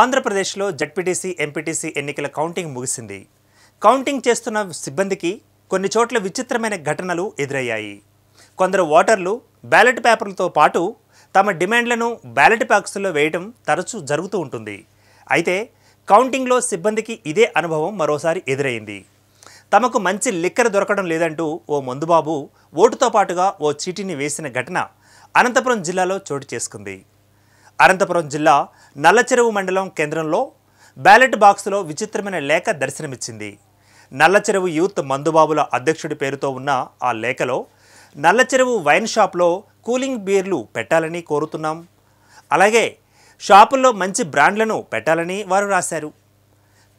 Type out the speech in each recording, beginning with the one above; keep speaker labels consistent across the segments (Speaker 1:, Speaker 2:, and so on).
Speaker 1: ఆంధ్రప్రదేశ్లో ZPTC MPTC ఎన్నికల counting ముగిసింది కౌంటింగ్ చేస్తున్న సిబ్బందికి కొన్ని చోట్ల విచిత్రమైన ఘటనలు ఎదురయ్యాయి కొందరు ఓటర్లు బ్యాలెట్ పేపర్లతో పాటు తమ డిమాండ్లను బ్యాలెట్ బాక్సుల్లో వేయడం తరచూ జరుగుతూ ఉంటుంది అయితే కౌంటింగ్లో సిబ్బందికి ఇదే అనుభవం మరోసారి ఎదురైంది తమకు మంచి లిక్కర్ దొరకడం లేదంటూ ఓ మందుబాబు ఓటుతో పాటుగా ఓ చీటీని వేసిన ఘటన అనంతపురం జిల్లాలో చోటు చేసుకుంది అనంతపురం జిల్లా నల్లచెరువు మండలం కేంద్రంలో బ్యాలెట్ బాక్సులో విచిత్రమైన లేఖ దర్శనమిచ్చింది నల్లచెరువు యూత్ మందుబాబుల అధ్యక్షుడి పేరుతో ఉన్న ఆ లేఖలో నల్లచెరువు వైన్ షాప్లో కూలింగ్ బీర్లు పెట్టాలని కోరుతున్నాం అలాగే షాపుల్లో మంచి బ్రాండ్లను పెట్టాలని వారు రాశారు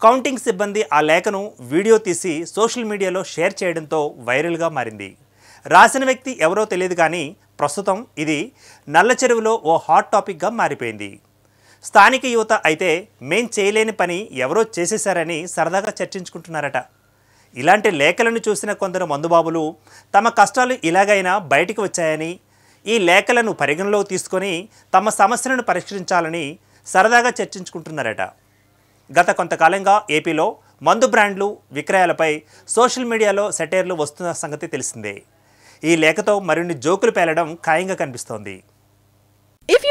Speaker 1: కౌంటింగ్ సిబ్బంది ఆ లేఖను వీడియో తీసి సోషల్ మీడియాలో షేర్ చేయడంతో వైరల్గా మారింది రాసిన వ్యక్తి ఎవరో తెలియదు కానీ ప్రస్తుతం ఇది నల్ల చెరువులో ఓ హాట్ టాపిక్గా మారిపోయింది స్థానిక యువత అయితే మేం చేయలేని పని ఎవరో చేసేశారని సరదాగా చర్చించుకుంటున్నారట ఇలాంటి లేఖలను చూసిన కొందరు మందుబాబులు తమ కష్టాలు ఇలాగైనా బయటికి వచ్చాయని ఈ లేఖలను పరిగణలోకి తీసుకొని తమ సమస్యలను పరిష్కరించాలని సరదాగా చర్చించుకుంటున్నారట గత కొంతకాలంగా ఏపీలో మందు బ్రాండ్లు విక్రయాలపై సోషల్ మీడియాలో సెటైర్లు వస్తున్న సంగతి తెలిసిందే ఈ లేఖతో మరిన్ని జోకులు పేలడం ఖాయంగా కనిపిస్తోంది